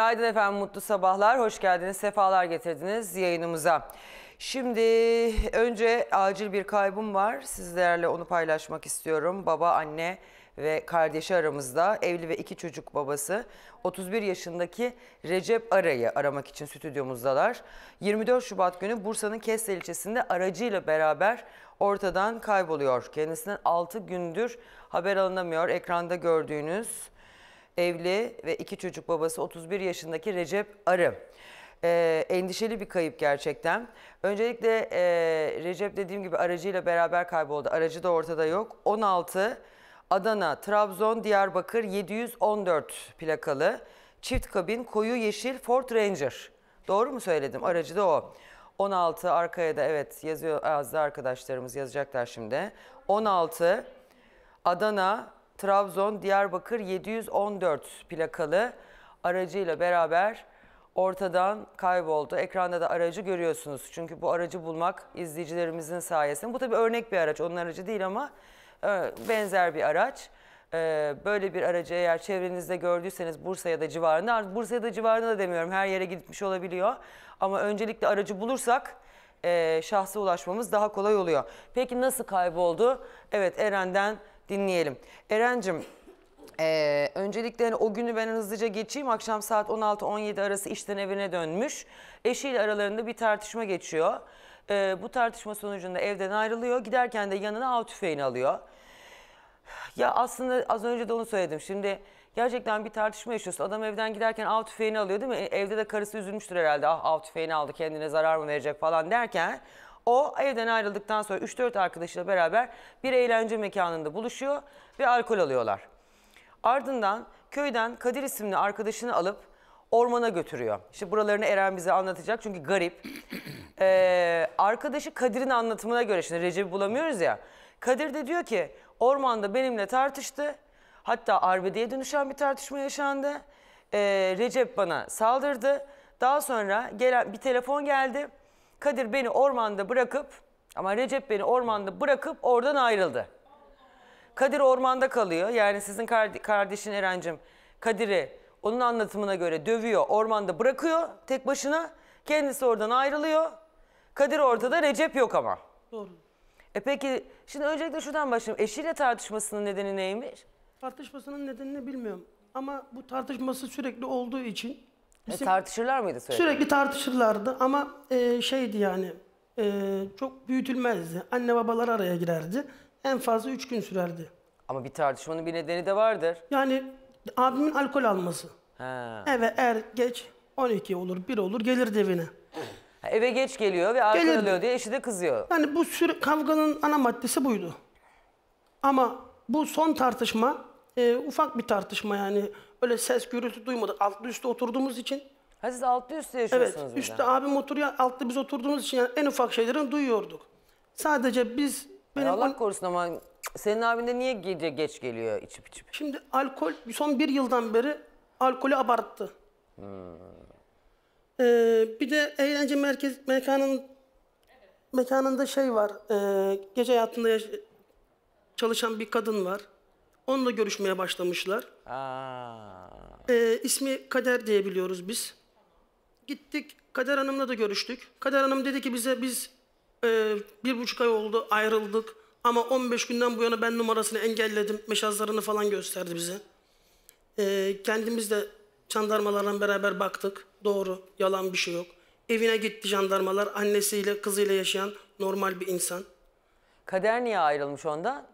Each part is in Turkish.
Günaydın efendim, mutlu sabahlar. Hoş geldiniz, sefalar getirdiniz yayınımıza. Şimdi önce acil bir kaybım var. Sizlerle onu paylaşmak istiyorum. Baba, anne ve kardeşi aramızda evli ve iki çocuk babası 31 yaşındaki Recep Ara'yı aramak için stüdyomuzdalar. 24 Şubat günü Bursa'nın Kestel ilçesinde aracıyla beraber ortadan kayboluyor. Kendisinden 6 gündür haber alınamıyor. Ekranda gördüğünüz evli ve iki çocuk babası 31 yaşındaki Recep Arı. Ee, endişeli bir kayıp gerçekten. Öncelikle e, Recep dediğim gibi aracıyla beraber kayboldu. Aracı da ortada yok. 16 Adana, Trabzon, Diyarbakır 714 plakalı çift kabin koyu yeşil Ford Ranger. Doğru mu söyledim? Aracı da o. 16 arkaya da evet yazıyor yazdı arkadaşlarımız yazacaklar şimdi. 16 Adana, Trabzon Diyarbakır 714 plakalı aracıyla beraber ortadan kayboldu. Ekranda da aracı görüyorsunuz. Çünkü bu aracı bulmak izleyicilerimizin sayesinde. Bu tabii örnek bir araç. Onun aracı değil ama e, benzer bir araç. E, böyle bir aracı eğer çevrenizde gördüyseniz Bursa ya da civarında, Bursa ya da civarında da demiyorum her yere gitmiş olabiliyor. Ama öncelikle aracı bulursak e, şahsa ulaşmamız daha kolay oluyor. Peki nasıl kayboldu? Evet Eren'den dinleyelim. Eren'cim ee, öncelikle o günü ben hızlıca geçeyim. Akşam saat 16-17 arası işten evine dönmüş. Eşiyle aralarında bir tartışma geçiyor. Ee, bu tartışma sonucunda evden ayrılıyor. Giderken de yanına av tüfeğini alıyor. Ya aslında az önce de onu söyledim. Şimdi gerçekten bir tartışma yaşıyorsun. Adam evden giderken av tüfeğini alıyor değil mi? E, evde de karısı üzülmüştür herhalde. Ah av tüfeğini aldı kendine zarar mı verecek falan derken o evden ayrıldıktan sonra 3-4 arkadaşıyla beraber bir eğlence mekanında buluşuyor ve alkol alıyorlar. Ardından köyden Kadir isimli arkadaşını alıp ormana götürüyor. İşte buralarını Eren bize anlatacak çünkü garip. Ee, arkadaşı Kadir'in anlatımına göre şimdi Recep'i bulamıyoruz ya. Kadir de diyor ki ormanda benimle tartıştı. Hatta arbedeye dönüşen bir tartışma yaşandı. Ee, Recep bana saldırdı. Daha sonra gelen bir telefon geldi. Kadir beni ormanda bırakıp ama Recep beni ormanda bırakıp oradan ayrıldı. Kadir ormanda kalıyor. Yani sizin kardeşin Eren'cim Kadir'i onun anlatımına göre dövüyor. Ormanda bırakıyor tek başına. Kendisi oradan ayrılıyor. Kadir ortada Recep yok ama. Doğru. E peki şimdi öncelikle şuradan başlayayım. Eşiyle tartışmasının nedeni neymiş? Tartışmasının nedenini bilmiyorum. Ama bu tartışması sürekli olduğu için e, Bizim e, tartışırlar mıydı sürekli? Sürekli tartışırlardı ama e, şeydi yani e, çok büyütülmezdi. Anne babalar araya girerdi. En fazla üç gün sürerdi. Ama bir tartışmanın bir nedeni de vardır. Yani abimin alkol alması. Ha. Eve er geç 12 olur 1 olur gelir evine. Ha, eve geç geliyor ve alkol Gelirdi. alıyor diye eşi de kızıyor. Yani bu süre, kavganın ana maddesi buydu. Ama bu son tartışma e, ufak bir tartışma yani. Öyle ses gürültü duymadık. Altlı üstte oturduğumuz için. Ha siz altlı üstte Evet. yaşıyorsunuz burada. Üstte abim oturuyor. Altta biz oturduğumuz için yani en ufak şeylerini duyuyorduk. Sadece biz benim Allah korusun ama senin abin de niye gece geç geliyor içip içip? Şimdi alkol son bir yıldan beri alkolü abarttı. Hmm. Ee, bir de eğlence merkez mekanın mekanında şey var. ee, gece hayatında yaş- çalışan bir kadın var. Onunla görüşmeye başlamışlar. Aa. Ee, ismi Kader diye biliyoruz biz. Gittik Kader Hanım'la da görüştük. Kader Hanım dedi ki bize biz e, bir buçuk ay oldu ayrıldık. Ama 15 günden bu yana ben numarasını engelledim. Meşazlarını falan gösterdi bize. Ee, kendimiz de jandarmalarla beraber baktık. Doğru, yalan bir şey yok. Evine gitti jandarmalar. Annesiyle, kızıyla yaşayan normal bir insan. Kader niye ayrılmış ondan?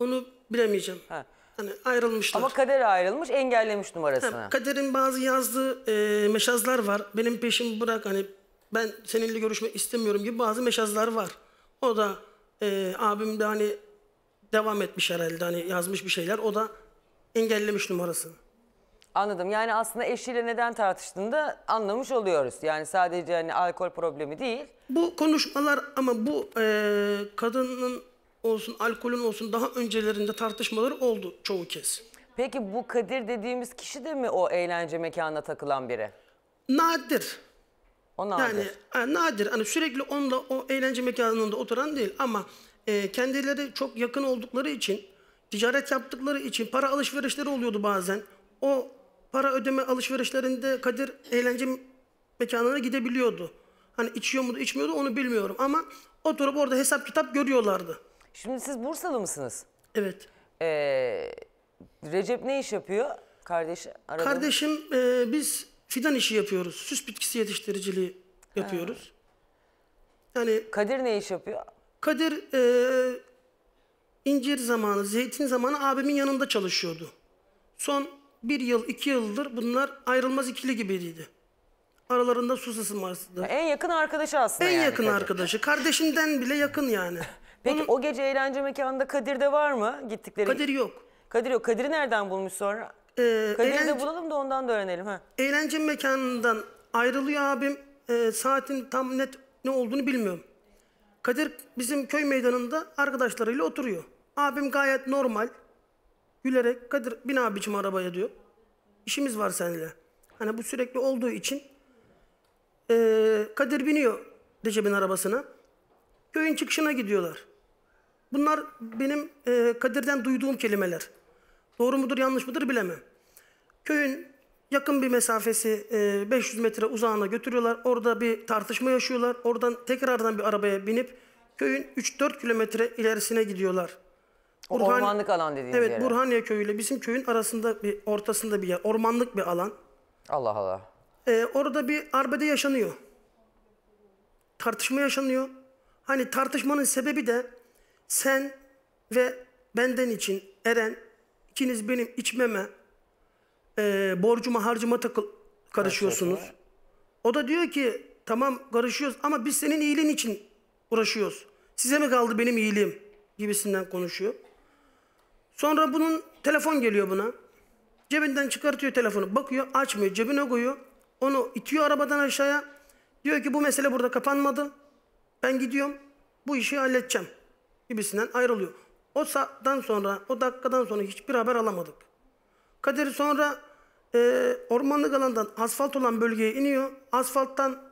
Onu bilemeyeceğim. Ha. Hani ayrılmışlar. Ama kader ayrılmış, engellemiş numarasını. Ha, kaderin bazı yazdığı e, meşazlar var. Benim peşimi bırak hani ben seninle görüşmek istemiyorum gibi bazı meşazlar var. O da e, abim de hani devam etmiş herhalde hani yazmış bir şeyler. O da engellemiş numarasını. Anladım. Yani aslında eşiyle neden tartıştığını da anlamış oluyoruz. Yani sadece hani alkol problemi değil. Bu konuşmalar ama bu e, kadının olsun, alkolün olsun daha öncelerinde tartışmaları oldu çoğu kez. Peki bu Kadir dediğimiz kişi de mi o eğlence mekanına takılan biri? Nadir. O nadir. Yani ha, e, nadir. Hani sürekli onunla o eğlence mekanında oturan değil ama e, kendileri çok yakın oldukları için, ticaret yaptıkları için para alışverişleri oluyordu bazen. O para ödeme alışverişlerinde Kadir eğlence mekanına gidebiliyordu. Hani içiyor mu içmiyordu onu bilmiyorum ama oturup orada hesap kitap görüyorlardı. Şimdi siz Bursalı mısınız? Evet. Ee, Recep ne iş yapıyor kardeşi? Kardeşim e, biz fidan işi yapıyoruz. Süs bitkisi yetiştiriciliği yapıyoruz. Yani Kadir ne iş yapıyor? Kadir e, incir zamanı, zeytin zamanı abimin yanında çalışıyordu. Son bir yıl, iki yıldır bunlar ayrılmaz ikili gibiydi. Aralarında su sızması En yakın arkadaşı aslında En yani yakın Kadir. arkadaşı. Kardeşinden bile yakın yani. Peki Onun- o gece eğlence mekanında Kadir de var mı gittikleri? Kadir yok. Kadir yok. Kadir'i nereden bulmuş sonra? Ee, Kadir'i de bulalım da ondan da öğrenelim. Ha. Eğlence mekanından ayrılıyor abim. Ee, saatin tam net ne olduğunu bilmiyorum. Kadir bizim köy meydanında arkadaşlarıyla oturuyor. Abim gayet normal. Gülerek Kadir bin abicim arabaya diyor. İşimiz var seninle. Hani bu sürekli olduğu için ee, Kadir biniyor Recep'in arabasına. Köyün çıkışına gidiyorlar. Bunlar benim e, Kadir'den duyduğum kelimeler. Doğru mudur yanlış mıdır bilemem. Köyün yakın bir mesafesi e, 500 metre uzağına götürüyorlar. Orada bir tartışma yaşıyorlar. Oradan tekrardan bir arabaya binip köyün 3-4 kilometre ilerisine gidiyorlar. Burhan, ormanlık alan dediğiniz Evet yere. Burhaniye köyüyle bizim köyün arasında bir ortasında bir yer. Ormanlık bir alan. Allah Allah. Ee, orada bir arbede yaşanıyor. Tartışma yaşanıyor. Hani tartışmanın sebebi de sen ve benden için Eren ikiniz benim içmeme e, borcuma harcıma takıl karışıyorsunuz. O da diyor ki tamam karışıyoruz ama biz senin iyiliğin için uğraşıyoruz. Size mi kaldı benim iyiliğim gibisinden konuşuyor. Sonra bunun telefon geliyor buna. Cebinden çıkartıyor telefonu. Bakıyor açmıyor cebine koyuyor. Onu itiyor arabadan aşağıya. Diyor ki bu mesele burada kapanmadı. Ben gidiyorum. Bu işi halledeceğim gibisinden ayrılıyor. O saatten sonra, o dakikadan sonra hiçbir haber alamadık. Kadir sonra e, ormanlık alandan asfalt olan bölgeye iniyor. Asfalttan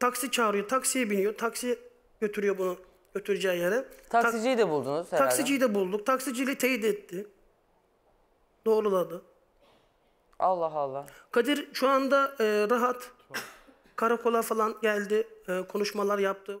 taksi çağırıyor, taksiye biniyor. Taksi götürüyor bunu götüreceği yere. Taksiciyi de buldunuz herhalde. Taksiciyi de bulduk. Taksiciyle teyit etti. Doğruladı. Allah Allah. Kadir şu anda e, rahat. Karakola falan geldi, e, konuşmalar yaptı.